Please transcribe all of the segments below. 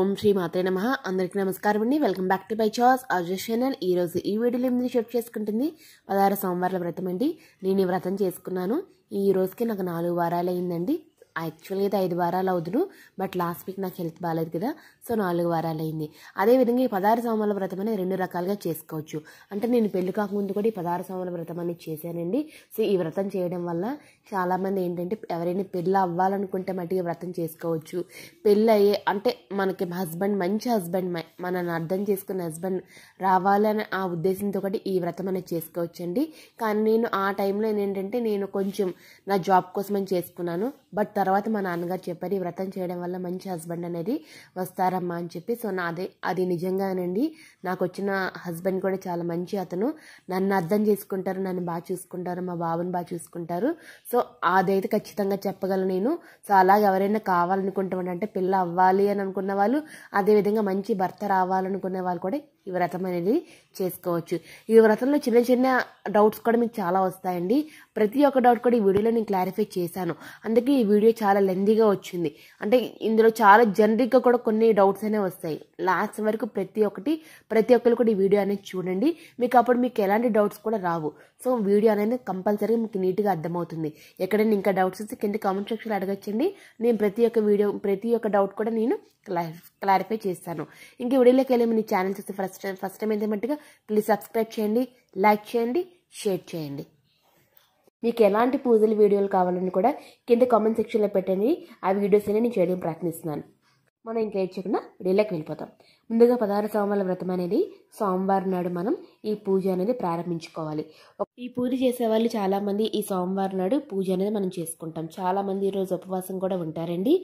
ఓం శ్రీ మాత్రే నమ అందరికి నమస్కారం అండి వెల్కమ్ బ్యాక్ టు బై చాస్ అజస్ ఛానల్ ఈరోజు ఈ వీడియోలో ఏమి షేర్ చేసుకుంటుంది పదహారు సోమవారాల వ్రతం అండి నేను ఈ వ్రతం చేసుకున్నాను ఈ రోజుకి నాకు నాలుగు వారాలు అయిందండి యాక్చువల్గా అయితే ఐదు వారాలు అవుతును బట్ లాస్ట్ వీక్ నాకు హెల్త్ బాగాలేదు కదా సో నాలుగు వారాలు అయింది అదేవిధంగా ఈ పదహారు సోమాల వ్రతం అనేది రెండు రకాలుగా చేసుకోవచ్చు అంటే నేను పెళ్లి కాకముందు కూడా ఈ పదహారు సోమాల వ్రతం అనేది చేశానండి సో ఈ వ్రతం చేయడం వల్ల చాలామంది ఏంటంటే ఎవరైనా పెళ్ళి అవ్వాలనుకుంటే మట్టిగా వ్రతం చేసుకోవచ్చు పెళ్ళి అయ్యే అంటే మనకి హస్బెండ్ మంచి హస్బెండ్ మనని అర్థం చేసుకున్న హస్బెండ్ రావాలనే ఆ ఉద్దేశంతో ఒకటి ఈ వ్రతం అనేది చేసుకోవచ్చండి కానీ నేను ఆ టైంలో ఏంటంటే నేను కొంచెం నా జాబ్ కోసమని చేసుకున్నాను బట్ తర్వాత మా నాన్నగారు చెప్పారు ఈ వ్రతం చేయడం వల్ల మంచి హస్బెండ్ అనేది వస్తారమ్మా అని చెప్పి సో అదే అది నిజంగానండి నాకు వచ్చిన హస్బెండ్ కూడా చాలా మంచి అతను నన్ను అర్థం చేసుకుంటారు నన్ను బాగా చూసుకుంటారు మా బాబుని బాగా చూసుకుంటారు సో అదైతే ఖచ్చితంగా చెప్పగలను నేను సో అలాగే ఎవరైనా కావాలనుకుంటామంటే పిల్ల అవ్వాలి అని అనుకున్న వాళ్ళు అదేవిధంగా మంచి భర్త రావాలనుకునే వాళ్ళు కూడా ఈ వ్రతం అనేది చేసుకోవచ్చు ఈ వ్రతంలో చిన్న చిన్న డౌట్స్ కూడా మీకు చాలా వస్తాయండి ప్రతి ఒక్క డౌట్ కూడా ఈ వీడియోలో నేను క్లారిఫై చేశాను అందుకే ఈ వీడియో చాలా లెందీగా వచ్చింది అంటే ఇందులో చాలా జనరిక్గా కూడా కొన్ని డౌట్స్ అనే వస్తాయి లాస్ట్ వరకు ప్రతి ఒక్కటి ప్రతి ఒక్కరు కూడా ఈ వీడియో అనేది చూడండి మీకు అప్పుడు మీకు ఎలాంటి డౌట్స్ కూడా రావు సో వీడియో అనేది కంపల్సరీగా మీకు నీట్గా అర్థమవుతుంది ఎక్కడైనా ఇంకా డౌట్స్ వస్తే కింద కామెంట్ సెక్షన్లో అడగచ్చండి నేను ప్రతి ఒక్క వీడియో ప్రతి ఒక్క డౌట్ కూడా నేను క్లారిఫై చేస్తాను ఇంకా వీడియోలోకి వెళ్ళి మీ ఛానల్స్ వస్తే first first time first time ఎంతమంటిగా ప్లీజ్ సబ్స్క్రైబ్ చేయండి లైక్ చేయండి షేర్ చేయండి మీకు ఎలాంటి పూజలు వీడియోలు కావాలని కూడా కింద కామెంట్ సెక్షన్లో పెట్టండి ఆ వీడియోస్ అనేది నేను చేయడం ప్రయత్నిస్తున్నాను మనం ఇంకా చేయకుండా వీడియోలోకి వెళ్ళిపోతాం ముందుగా పదహారు సోమవారం వ్రతం అనేది సోమవారం నాడు మనం ఈ పూజ అనేది ప్రారంభించుకోవాలి ఈ పూజ చేసేవాళ్ళు చాలామంది ఈ సోమవారం నాడు పూజ అనేది మనం చేసుకుంటాం చాలామంది ఈరోజు ఉపవాసం కూడా ఉంటారండి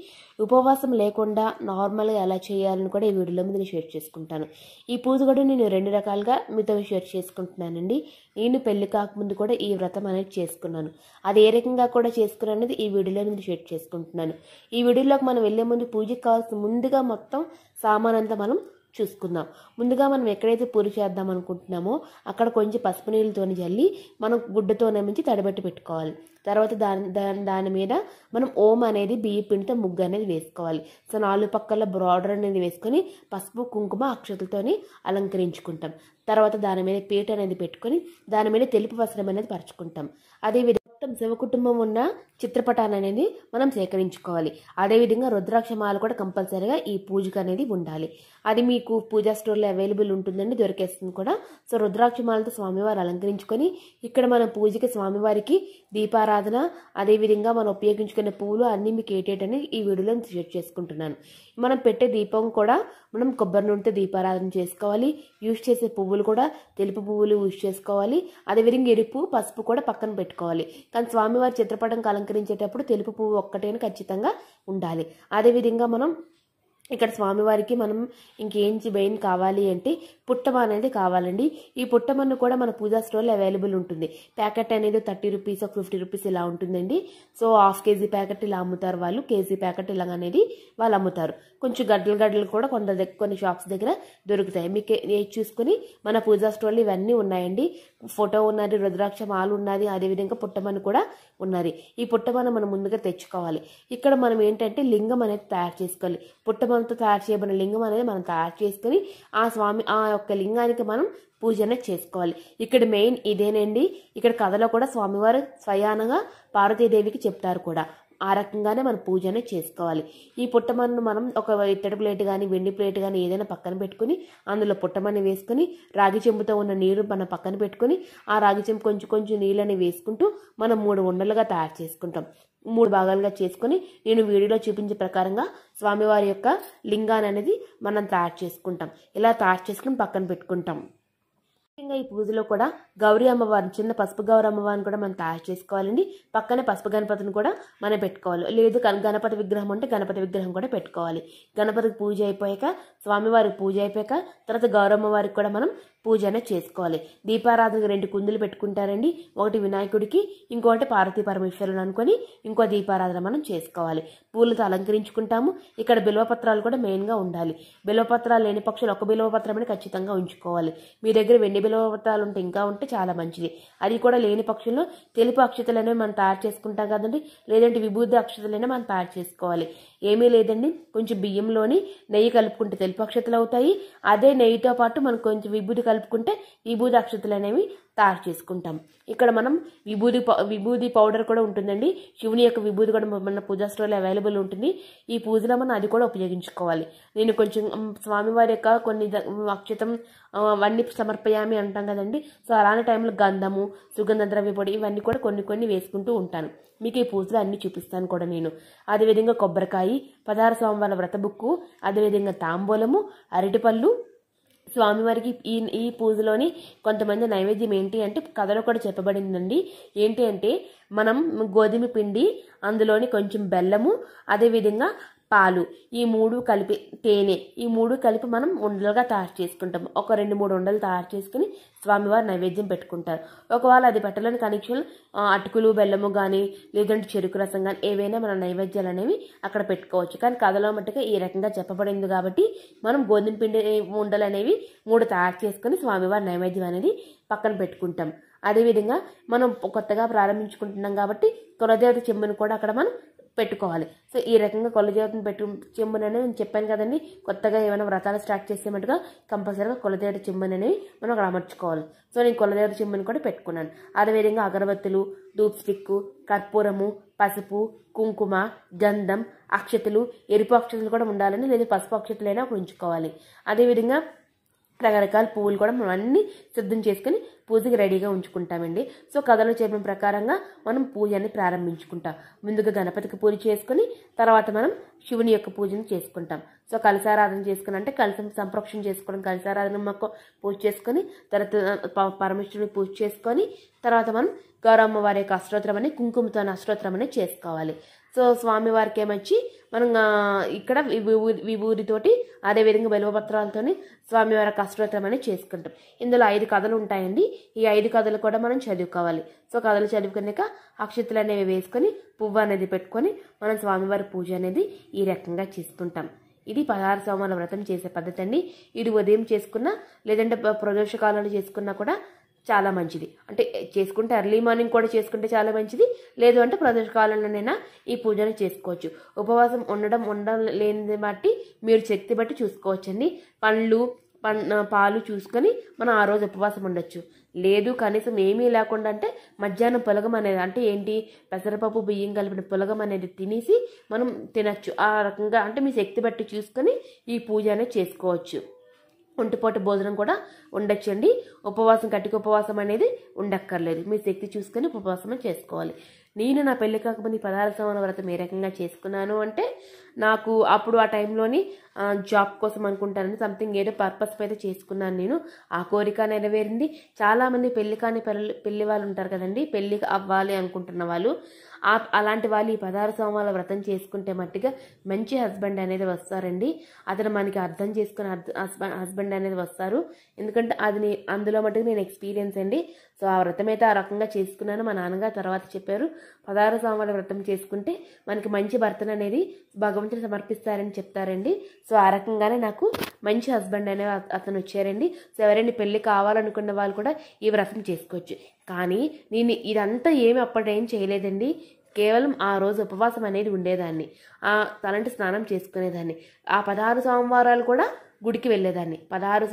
ఉపవాసం లేకుండా నార్మల్గా ఎలా చేయాలని కూడా ఈ వీడియోలో మీద షేర్ చేసుకుంటాను ఈ పూజ కూడా నేను రెండు రకాలుగా మీతో షేర్ చేసుకుంటున్నానండి నేను పెళ్లి కాకముందు కూడా ఈ వ్రతం అనేది చేసుకున్నాను అది ఏ రకంగా కూడా చేసుకుని అనేది ఈ వీడియోలో నేను షేర్ చేసుకుంటున్నాను ఈ వీడియోలోకి మనం వెళ్లే ముందు పూజకి కావాల్సిన ముందుగా మొత్తం సామాన్ అంతా మనం చూసుకుందాం ముందుగా మనం ఎక్కడైతే పూరి చేద్దాం అనుకుంటున్నామో అక్కడ కొంచెం పసుపు నీళ్ళతోని జల్లి మనం గుడ్డతో నమ్మించి తడబెట్టి పెట్టుకోవాలి తర్వాత దాని దాని దాని మీద మనం ఓం అనేది బియ్య పిండితో ముగ్గు అనేది వేసుకోవాలి సో నాలుగు పక్కల బ్రాడర్ అనేది వేసుకొని పసుపు కుంకుమ అక్షతలతోని అలంకరించుకుంటాం తర్వాత దాని మీద పీట అనేది పెట్టుకొని దాని మీద తెలుపు వస్త్రం అనేది పరుచుకుంటాం అదేవిధంగా మొత్తం శివ కుటుంబం ఉన్న చిత్రపటాన్ని అనేది మనం సేకరించుకోవాలి అదేవిధంగా రుద్రాక్షమాలు కూడా కంపల్సరీగా ఈ పూజకు అనేది ఉండాలి అది మీకు పూజా స్టోర్లో అవైలబుల్ ఉంటుందండి దొరికేస్తుంది కూడా సో రుద్రాక్షమాలతో స్వామివారు అలంకరించుకొని ఇక్కడ మనం పూజకి స్వామివారికి దీపారా ఆరాధన అదేవిధంగా మనం ఉపయోగించుకునే పువ్వులు అన్నీ మీకు ఏటేటని ఈ వీడియోలో షేర్ చేసుకుంటున్నాను మనం పెట్టే దీపం కూడా మనం కొబ్బరి నూనెతో దీపారాధన చేసుకోవాలి యూజ్ చేసే పువ్వులు కూడా తెలుపు పువ్వులు యూజ్ చేసుకోవాలి అదేవిధంగా ఎరుపు పసుపు కూడా పక్కన పెట్టుకోవాలి కానీ స్వామివారి చిత్రపటంకి అలంకరించేటప్పుడు తెలుపు పువ్వు ఒక్కటేను ఖచ్చితంగా ఉండాలి అదేవిధంగా మనం ఇక్కడ స్వామివారికి మనం ఇంకేం బెయిన్ కావాలి అంటే పుట్టమ అనేది కావాలండి ఈ పుట్టమన్ను కూడా మన పూజా స్టోర్లో అవైలబుల్ ఉంటుంది ప్యాకెట్ అనేది థర్టీ రూపీస్ ఒక ఫిఫ్టీ రూపీస్ ఇలా ఉంటుందండి సో హాఫ్ కేజీ ప్యాకెట్ ఇలా అమ్ముతారు వాళ్ళు కేజీ ప్యాకెట్ ఇలా అనేది వాళ్ళు అమ్ముతారు కొంచెం గడ్డలు గడ్డలు కూడా కొంత కొన్ని షాప్స్ దగ్గర దొరుకుతాయి మీకు ఏది చూసుకుని మన పూజా స్టోర్లు ఇవన్నీ ఉన్నాయండి ఫోటో ఉన్నది రుద్రాక్ష మాలు ఉన్నది అదేవిధంగా పుట్టమన్ను కూడా ఉన్నది ఈ పుట్టమన్ను మనం ముందుగా తెచ్చుకోవాలి ఇక్కడ మనం ఏంటంటే లింగం అనేది తయారు చేసుకోవాలి పుట్టమ మనతో తయారు చేయబడిన లింగం అనేది మనం తయారు చేసుకుని ఆ స్వామి ఆ యొక్క లింగానికి మనం పూజన చేసుకోవాలి ఇక్కడ మెయిన్ ఇదేనండి ఇక్కడ కథలో కూడా స్వామివారు స్వయానంగా పార్వతీదేవికి చెప్తారు కూడా ఆ రకంగానే మనం పూజనే చేసుకోవాలి ఈ పుట్టమన్ను మనం ఒక ఇత్తడి ప్లేట్ కానీ వెండి ప్లేట్ కానీ ఏదైనా పక్కన పెట్టుకుని అందులో పుట్టమన్ను వేసుకుని రాగి చెంబుతో ఉన్న నీరు మనం పక్కన పెట్టుకుని ఆ రాగి చెంబు కొంచెం కొంచెం నీళ్ళని వేసుకుంటూ మనం మూడు ఉండలుగా తయారు చేసుకుంటాం మూడు భాగాలుగా చేసుకుని నేను వీడియోలో చూపించే ప్రకారంగా స్వామివారి యొక్క లింగాన్ని అనేది మనం తయారు చేసుకుంటాం ఇలా తయారు చేసుకుని పక్కన పెట్టుకుంటాం ముఖ్యంగా ఈ పూజలో కూడా గౌరీ అమ్మవారిని చిన్న పసుపు గౌరీ అమ్మవారిని కూడా మనం తయారు చేసుకోవాలండి పక్కనే పసుపు గణపతిని కూడా మనం పెట్టుకోవాలి లేదు గణపతి విగ్రహం ఉంటే గణపతి విగ్రహం కూడా పెట్టుకోవాలి గణపతికి పూజ అయిపోయాక స్వామివారికి పూజ అయిపోయాక తర్వాత గౌరమ్మ వారికి కూడా మనం పూజన చేసుకోవాలి దీపారాధన రెండు కుందులు పెట్టుకుంటారండి ఒకటి వినాయకుడికి ఇంకోటి పార్వతీ పరమేశ్వరుని అనుకొని ఇంకో దీపారాధన మనం చేసుకోవాలి పూలతో అలంకరించుకుంటాము ఇక్కడ బిల్వపత్రాలు కూడా మెయిన్గా ఉండాలి బిల్వపత్రాలు లేని పక్షులు ఒక బిల్వపత్రమని ఖచ్చితంగా ఉంచుకోవాలి మీ దగ్గర వెండి బిల్వపత్రాలు ఉంటే ఇంకా ఉంటే చాలా మంచిది అది కూడా లేని పక్షుల్లో తెలుపు అక్షతలనే మనం తయారు చేసుకుంటాం కదండి లేదంటే విభూతి అక్షతలనే మనం తయారు చేసుకోవాలి ఏమీ లేదండి కొంచెం బియ్యంలోని నెయ్యి కలుపుకుంటే తెలుపు అక్షతలు అవుతాయి అదే నెయ్యితో పాటు మనం కొంచెం విభూతి కలుపుకుంటే విభూది అక్షతలు అనేవి తయారు చేసుకుంటాం ఇక్కడ మనం విభూది విభూది పౌడర్ కూడా ఉంటుందండి శివుని యొక్క విభూది కూడా మన పూజా స్టోర్లో అవైలబుల్ ఉంటుంది ఈ పూజలో మనం అది కూడా ఉపయోగించుకోవాలి నేను కొంచెం స్వామివారి యొక్క కొన్ని అక్షతం అవన్నీ సమర్పయామి అంటాం కదండి సో అలాంటి టైంలో గంధము సుగంధ ద్రవ్య పొడి ఇవన్నీ కూడా కొన్ని కొన్ని వేసుకుంటూ ఉంటాను మీకు ఈ పూజలు అన్నీ చూపిస్తాను కూడా నేను అదేవిధంగా కొబ్బరికాయ పదహారు సోమవారం వ్రత బుక్కు అదేవిధంగా తాంబూలము అరటిపళ్ళు స్వామివారికి ఈ ఈ పూజలోని కొంతమంది నైవేద్యం ఏంటి అంటే కథలో కూడా చెప్పబడిందండి ఏంటి అంటే మనం గోధుమ పిండి అందులోని కొంచెం బెల్లము అదేవిధంగా పాలు ఈ మూడు కలిపి తేనె ఈ మూడు కలిపి మనం ఉండలుగా తయారు చేసుకుంటాం ఒక రెండు మూడు ఉండలు తయారు చేసుకుని స్వామివారి నైవేద్యం పెట్టుకుంటారు ఒకవేళ అది పెట్టలేని కనెక్షన్ అటుకులు బెల్లము కానీ లేదంటే చెరుకు రసం కానీ ఏవైనా మన నైవేద్యాలు అనేవి అక్కడ పెట్టుకోవచ్చు కానీ కథలో మట్టుగా ఈ రకంగా చెప్పబడింది కాబట్టి మనం గోధుమ పిండి ఉండలు అనేవి మూడు తయారు చేసుకుని స్వామివారి నైవేద్యం అనేది పక్కన పెట్టుకుంటాం అదేవిధంగా మనం కొత్తగా ప్రారంభించుకుంటున్నాం కాబట్టి కులదేవత చెమ్మును కూడా అక్కడ మనం పెట్టుకోవాలి సో ఈ రకంగా కొల్ల దేవతను పెట్టు చెంబునని నేను చెప్పాను కదండి కొత్తగా ఏమైనా వ్రతాలు స్టార్ట్ చేసేమట్టుగా కంపల్సరీగా కొలదేవత చెంబుని అనేవి మనం అక్కడ అమర్చుకోవాలి సో నేను కొలదేవత చెంబుని కూడా పెట్టుకున్నాను అదేవిధంగా అగరబత్తులు ధూప్ స్టిక్కు కర్పూరము పసుపు కుంకుమ గంధం అక్షతలు ఎరుపు అక్షతలు కూడా ఉండాలని లేదా పసుపు అక్షతలైనా ఉంచుకోవాలి అదేవిధంగా రకరకాల పువ్వులు కూడా మనం అన్ని సిద్ధం చేసుకుని పూజకి రెడీగా ఉంచుకుంటామండి సో కథలో చెప్పిన ప్రకారంగా మనం పూజని ప్రారంభించుకుంటాం ముందుగా గణపతికి పూజ చేసుకుని తర్వాత మనం శివుని యొక్క పూజను చేసుకుంటాం సో కలసారాధన చేసుకుని అంటే కలసం సంప్రోక్షణ చేసుకోవడం కలసారాధన మొక్క పూజ చేసుకొని తర్వాత పరమేశ్వరుని పూజ చేసుకొని తర్వాత మనం గౌరమ్మ వారి యొక్క అష్టోత్తరం అని కుంకుమతో అష్టోత్తరం అని చేసుకోవాలి సో వారికి ఏమొచ్చి మనం ఇక్కడ విభూతితోటి అదేవిధంగా బెలవపత్రాలతో స్వామివారి అష్టోత్తరం అనేది చేసుకుంటాం ఇందులో ఐదు కథలు ఉంటాయండి ఈ ఐదు కథలు కూడా మనం చదువుకోవాలి సో కథలు చదువుకునేక అక్షతలు అనేవి వేసుకొని పువ్వు అనేది పెట్టుకొని మనం స్వామివారి పూజ అనేది ఈ రకంగా చేసుకుంటాం ఇది పదహారు సోమవారం వ్రతం చేసే పద్ధతి అండి ఇది ఉదయం చేసుకున్నా లేదంటే ప్రదోషకాలంలో చేసుకున్నా కూడా చాలా మంచిది అంటే చేసుకుంటే ఎర్లీ మార్నింగ్ కూడా చేసుకుంటే చాలా మంచిది లేదు అంటే ప్రదోషకాలంలోనైనా ఈ పూజను చేసుకోవచ్చు ఉపవాసం ఉండడం ఉండడం లేనిది బట్టి మీరు శక్తి బట్టి చూసుకోవచ్చండి పండ్లు పాలు చూసుకొని మనం ఆ రోజు ఉపవాసం ఉండొచ్చు లేదు కనీసం ఏమీ లేకుండా అంటే మధ్యాహ్నం పొలగం అనేది అంటే ఏంటి పెసరపప్పు బియ్యం కలిపిన పొలగం అనేది తినేసి మనం తినచ్చు ఆ రకంగా అంటే మీ శక్తి బట్టి చూసుకొని ఈ పూజ అనేది చేసుకోవచ్చు ఒంటిపాటు భోజనం కూడా ఉండొచ్చండి ఉపవాసం కట్టిక ఉపవాసం అనేది ఉండక్కర్లేదు మీ శక్తి చూసుకొని ఉపవాసం చేసుకోవాలి నేను నా పెళ్లి కాకపోతే పదహారు సంవత్సరాల వ్రతం ఏ రకంగా చేసుకున్నాను అంటే నాకు అప్పుడు ఆ టైంలోని జాబ్ కోసం అనుకుంటానని సంథింగ్ ఏదో పర్పస్ మీద చేసుకున్నాను నేను ఆ కోరిక నెరవేరింది చాలామంది పెళ్లి కాని పెళ్లి వాళ్ళు ఉంటారు కదండి పెళ్లి అవ్వాలి అనుకుంటున్న వాళ్ళు అలాంటి వాళ్ళు ఈ పదహారు సోమవారాల వ్రతం చేసుకుంటే మట్టుగా మంచి హస్బెండ్ అనేది వస్తారండి అతను మనకి అర్థం చేసుకుని హస్బెండ్ అనేది వస్తారు ఎందుకంటే అది అందులో మటుకు నేను ఎక్స్పీరియన్స్ అండి సో ఆ వ్రతం అయితే ఆ రకంగా చేసుకున్నాను మా నాన్నగారు తర్వాత చెప్పారు పదహారు సోమవారం వ్రతం చేసుకుంటే మనకి మంచి భర్తను అనేది భగవంతుని సమర్పిస్తారని చెప్తారండి సో ఆ రకంగానే నాకు మంచి హస్బెండ్ అనేది అతను వచ్చారండి సో ఎవరైనా పెళ్ళి కావాలనుకున్న వాళ్ళు కూడా ఈ వ్రతం చేసుకోవచ్చు కానీ నేను ఇదంతా ఏమి అప్పటి ఏం చేయలేదండి కేవలం ఆ రోజు ఉపవాసం అనేది ఉండేదాన్ని ఆ తలంటి స్నానం చేసుకునేదాన్ని ఆ పదహారు సోమవారాలు కూడా గుడికి వెళ్ళేదాన్ని పదహారు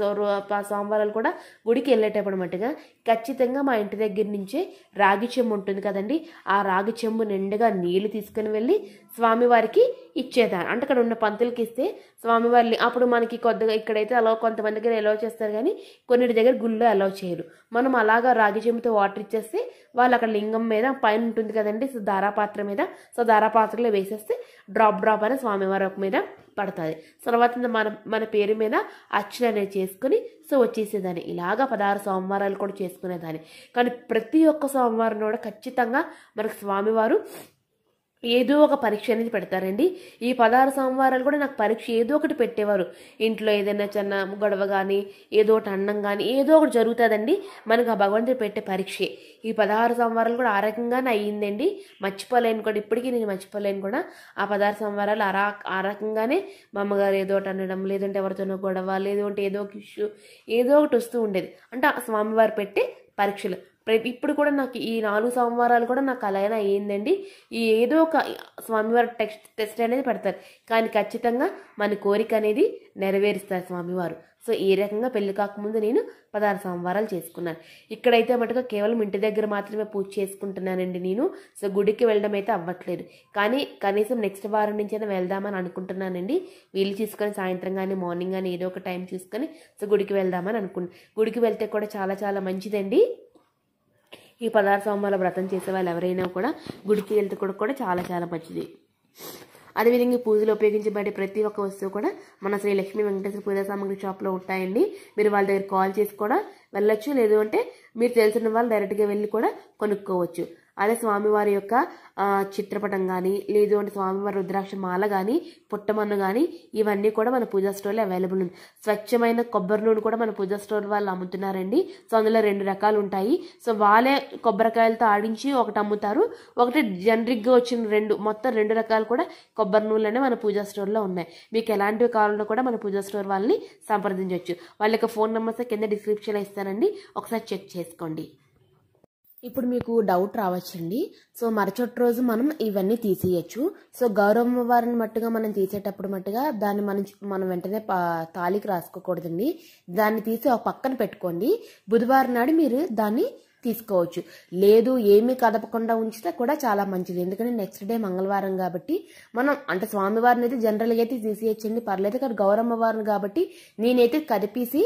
సోమవారాలు కూడా గుడికి వెళ్ళేటప్పుడు మట్టుగా ఖచ్చితంగా మా ఇంటి దగ్గర నుంచే రాగి చెంబు ఉంటుంది కదండి ఆ రాగి చెంబు నిండుగా నీళ్లు తీసుకుని వెళ్ళి స్వామివారికి ఇచ్చేదాన్ని అంటే అక్కడ ఉన్న పంతులకి ఇస్తే స్వామివారిని అప్పుడు మనకి కొద్దిగా ఇక్కడైతే అలా కొంతమంది దగ్గర అలౌ చేస్తారు కానీ కొన్నిటి దగ్గర గుళ్ళో అలౌ చేయరు మనం అలాగా రాగి చెంబుతో వాటర్ ఇచ్చేస్తే వాళ్ళు అక్కడ లింగం మీద పైన ఉంటుంది కదండి సో పాత్ర మీద సో పాత్రలో వేసేస్తే డ్రాప్ డ్రాప్ అనే స్వామివారి ఒక మీద పడుతుంది తర్వాత మన మన పేరు మీద అచ్చులు అనేది చేసుకుని సో వచ్చేసేదాన్ని ఇలాగా పదహారు సోమవారాలు కూడా చేసుకునేదాన్ని కానీ ప్రతి ఒక్క సోమవారం కూడా ఖచ్చితంగా మనకు స్వామివారు ఏదో ఒక పరీక్ష అనేది పెడతారండి ఈ పదహారు సోమవారాలు కూడా నాకు పరీక్ష ఏదో ఒకటి పెట్టేవారు ఇంట్లో ఏదైనా చిన్న గొడవ కానీ ఏదో ఒకటి అన్నం కానీ ఏదో ఒకటి జరుగుతుందండి మనకు ఆ భగవంతుడు పెట్టే పరీక్షే ఈ పదహారు సోమవారాలు కూడా ఆ రకంగానే అయ్యిందండి మర్చిపోలేను కూడా ఇప్పటికీ నేను మర్చిపోలేను కూడా ఆ పదహారు సోమవారాలు అరా ఆ రకంగానే మా అమ్మగారు ఏదో ఒకటి అనడం లేదంటే ఎవరితోనో గొడవ లేదంటే ఏదో ఒక ఇష్యూ ఏదో ఒకటి వస్తూ ఉండేది అంటే ఆ స్వామివారు పెట్టే పరీక్షలు ప్రతి ఇప్పుడు కూడా నాకు ఈ నాలుగు సోమవారాలు కూడా నాకు అలాగే అయ్యిందండి ఈ ఏదో ఒక స్వామివారి టెక్స్ట్ టెస్ట్ అనేది పెడతారు కానీ ఖచ్చితంగా మన కోరిక అనేది నెరవేరుస్తారు స్వామివారు సో ఈ రకంగా పెళ్లి కాకముందు నేను పదహారు సోమవారాలు చేసుకున్నాను ఇక్కడైతే మటుగా కేవలం ఇంటి దగ్గర మాత్రమే పూజ చేసుకుంటున్నానండి నేను సో గుడికి వెళ్ళడం అయితే అవ్వట్లేదు కానీ కనీసం నెక్స్ట్ వారం నుంచైనా వెళ్దామని అనుకుంటున్నానండి వీలు చూసుకొని సాయంత్రం కానీ మార్నింగ్ కానీ ఏదో ఒక టైం చూసుకొని సో గుడికి వెళ్దామని అనుకున్నాను గుడికి వెళ్తే కూడా చాలా చాలా మంచిదండి ఈ పదహారు సోమవారం వ్రతం చేసే వాళ్ళు ఎవరైనా కూడా గుడికి వెళ్తే కూడా కూడా చాలా చాలా మంచిది అదేవిధంగా ఈ పూజలో ఉపయోగించబడే ప్రతి ఒక్క వస్తువు కూడా మన శ్రీ లక్ష్మీ వెంకటేశ్వర పూజా సామాగ్రి షాప్లో ఉంటాయండి మీరు వాళ్ళ దగ్గర కాల్ చేసి కూడా వెళ్ళొచ్చు లేదు అంటే మీరు తెలిసిన వాళ్ళు డైరెక్ట్గా వెళ్ళి కూడా కొనుక్కోవచ్చు అదే స్వామివారి యొక్క చిత్రపటం కానీ లేదు అంటే స్వామివారి రుద్రాక్ష మాల కానీ పుట్టమన్ను కానీ ఇవన్నీ కూడా మన పూజా స్టోర్లో అవైలబుల్ ఉంది స్వచ్ఛమైన కొబ్బరి నూనె కూడా మన పూజా స్టోర్ వాళ్ళు అమ్ముతున్నారండి సో అందులో రెండు రకాలు ఉంటాయి సో వాళ్ళే కొబ్బరికాయలతో ఆడించి ఒకటి అమ్ముతారు ఒకటి జనరిక్గా వచ్చిన రెండు మొత్తం రెండు రకాలు కూడా కొబ్బరి నూనెలనే మన పూజా స్టోర్లో ఉన్నాయి మీకు ఎలాంటివి కావాలన్నా కూడా మన పూజా స్టోర్ వాళ్ళని సంప్రదించవచ్చు వాళ్ళ యొక్క ఫోన్ నెంబర్స్ కింద డిస్క్రిప్షన్లో ఇస్తానండి ఒకసారి చెక్ చేసుకోండి ఇప్పుడు మీకు డౌట్ రావచ్చండి సో మరుసటి రోజు మనం ఇవన్నీ తీసేయచ్చు సో గౌరవం వారిని మట్టుగా మనం తీసేటప్పుడు మట్టుగా దాన్ని మనం మనం వెంటనే తాళికి రాసుకోకూడదండి దాన్ని తీసి ఒక పక్కన పెట్టుకోండి బుధవారం నాడు మీరు దాన్ని తీసుకోవచ్చు లేదు ఏమీ కదపకుండా ఉంచితే కూడా చాలా మంచిది ఎందుకంటే నెక్స్ట్ డే మంగళవారం కాబట్టి మనం అంటే స్వామివారిని అయితే జనరల్గా అయితే తీసేయచ్చండి పర్లేదు కానీ గౌరమ్మ వారిని కాబట్టి నేనైతే కదిపేసి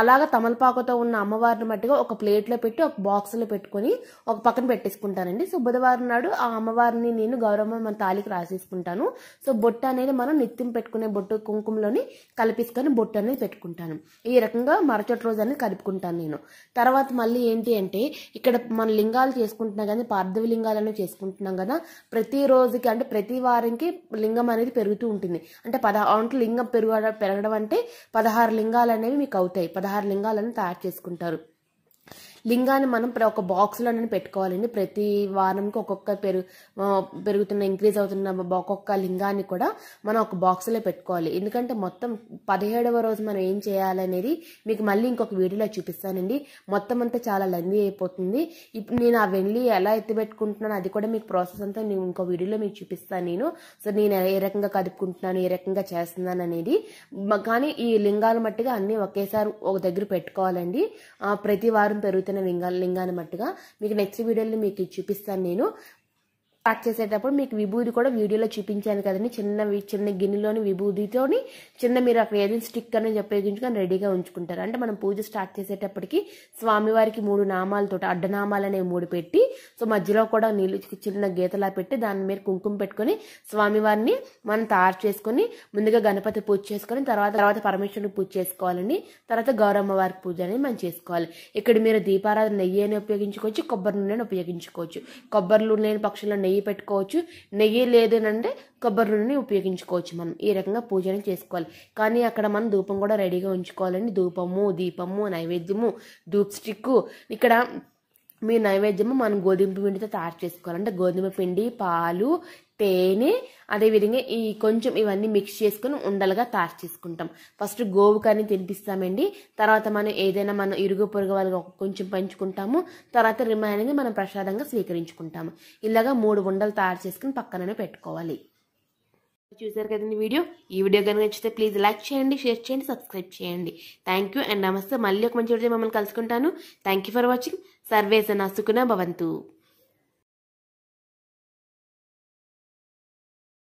అలాగ తమలపాకుతో ఉన్న అమ్మవారిని మట్టుగా ఒక ప్లేట్లో పెట్టి ఒక బాక్స్లో పెట్టుకొని ఒక పక్కన పెట్టేసుకుంటానండి సో బుధవారం నాడు ఆ అమ్మవారిని నేను గౌరమ్మ మన తాలికి రాసేసుకుంటాను సో బొట్టు అనేది మనం నిత్యం పెట్టుకునే బొట్టు కుంకుమలోని కలిపేసుకొని బొట్టు అనేది పెట్టుకుంటాను ఈ రకంగా మరచటి రోజు అనేది కలుపుకుంటాను నేను తర్వాత మళ్ళీ ఏంటి అంటే ఇక్కడ మన లింగాలు చేసుకుంటున్నాం కానీ పార్థివ లింగాలను చేసుకుంటున్నాం కదా ప్రతి రోజుకి అంటే ప్రతి వారంకి లింగం అనేది పెరుగుతూ ఉంటుంది అంటే పద లింగం పెరుగు పెరగడం అంటే పదహారు లింగాలు అనేవి మీకు అవుతాయి పదహారు లింగాలను తయారు చేసుకుంటారు లింగాన్ని మనం ఒక బాక్స్లోనే పెట్టుకోవాలండి ప్రతి వారంకి ఒక్కొక్క పెరుగు పెరుగుతున్న ఇంక్రీజ్ అవుతున్న ఒక్కొక్క లింగాన్ని కూడా మనం ఒక బాక్స్లో పెట్టుకోవాలి ఎందుకంటే మొత్తం పదిహేడవ రోజు మనం ఏం చేయాలనేది మీకు మళ్ళీ ఇంకొక వీడియోలో చూపిస్తానండి మొత్తం అంతా చాలా లెందీ అయిపోతుంది ఇప్పుడు నేను ఆ వెళ్ళి ఎలా ఎత్తిపెట్టుకుంటున్నాను అది కూడా మీకు ప్రాసెస్ అంతా నేను ఇంకో వీడియోలో మీకు చూపిస్తాను నేను సో నేను ఏ రకంగా కదుపుకుంటున్నాను ఏ రకంగా చేస్తున్నాను అనేది కానీ ఈ లింగాల మట్టిగా అన్నీ ఒకేసారి ఒక దగ్గర పెట్టుకోవాలండి ప్రతి వారం పెరుగుతున్న లింగా లింగాన్ని మట్టుగా మీకు నెక్స్ట్ వీడియోలో మీకు చూపిస్తాను నేను ప్యాక్ చేసేటప్పుడు మీకు విభూది కూడా వీడియోలో చూపించాను కదండి చిన్న చిన్న గిన్నెలోని విభూదితోని చిన్న మీరు అక్కడ ఏదైనా స్టిక్ అనేది ఉపయోగించుకొని రెడీగా ఉంచుకుంటారు అంటే మనం పూజ స్టార్ట్ చేసేటప్పటికి స్వామివారికి మూడు నామాలతో అడ్డనామాలు అనేవి మూడు పెట్టి సో మధ్యలో కూడా నీళ్ళు చిన్న గీతలా పెట్టి దాని మీద కుంకుమ పెట్టుకొని స్వామివారిని మనం తయారు చేసుకొని ముందుగా గణపతి పూజ చేసుకొని తర్వాత తర్వాత పరమేశ్వరుని పూజ చేసుకోవాలండి తర్వాత గౌరమ్మ వారికి పూజ అనేది మనం చేసుకోవాలి ఇక్కడ మీరు దీపారాధన నెయ్యి అని ఉపయోగించుకోవచ్చు కొబ్బరి నూనె ఉపయోగించుకోవచ్చు కొబ్బరి నూనె లేని పక్షంలో నెయ్యి నెయ్యి పెట్టుకోవచ్చు నెయ్యి లేదనంటే కొబ్బరి నూనె ఉపయోగించుకోవచ్చు మనం ఈ రకంగా పూజను చేసుకోవాలి కానీ అక్కడ మనం ధూపం కూడా రెడీగా ఉంచుకోవాలండి ధూపము దీపము నైవేద్యము ధూప్ స్టిక్ ఇక్కడ మీ నైవేద్యము మనం గోధుమ పిండితో తయారు చేసుకోవాలి అంటే గోధుమ పిండి పాలు తేనె అదేవిధంగా ఈ కొంచెం ఇవన్నీ మిక్స్ చేసుకుని ఉండలుగా తయారు చేసుకుంటాం ఫస్ట్ గోవు కానీ తినిపిస్తామండి తర్వాత మనం ఏదైనా మనం ఇరుగు పొరుగు వాళ్ళకి కొంచెం పంచుకుంటాము తర్వాత రిమైనింగ్ మనం ప్రసాదంగా స్వీకరించుకుంటాము ఇలాగా మూడు ఉండలు తయారు చేసుకుని పక్కననే పెట్టుకోవాలి చూసారు కదండి వీడియో ఈ వీడియో కనుక నచ్చితే ప్లీజ్ లైక్ చేయండి షేర్ చేయండి సబ్స్క్రైబ్ చేయండి థ్యాంక్ అండ్ నమస్తే మళ్ళీ ఒక మంచి వీడియో మమ్మల్ని కలుసుకుంటాను థ్యాంక్ ఫర్ వాచింగ్ సర్వేసన సుకున భవంతు